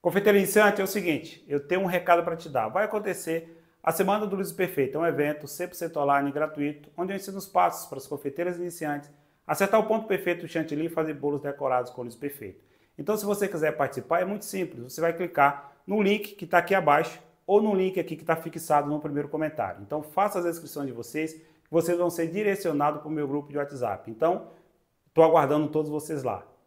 Confeiteira Iniciante é o seguinte, eu tenho um recado para te dar. Vai acontecer a Semana do Luz Perfeito, é um evento 100% online gratuito, onde eu ensino os passos para as confeiteiras iniciantes acertar o ponto perfeito do chantilly e fazer bolos decorados com luz perfeito. Então, se você quiser participar, é muito simples. Você vai clicar no link que está aqui abaixo ou no link aqui que está fixado no primeiro comentário. Então, faça as inscrições de vocês, vocês vão ser direcionados para o meu grupo de WhatsApp. Então, estou aguardando todos vocês lá.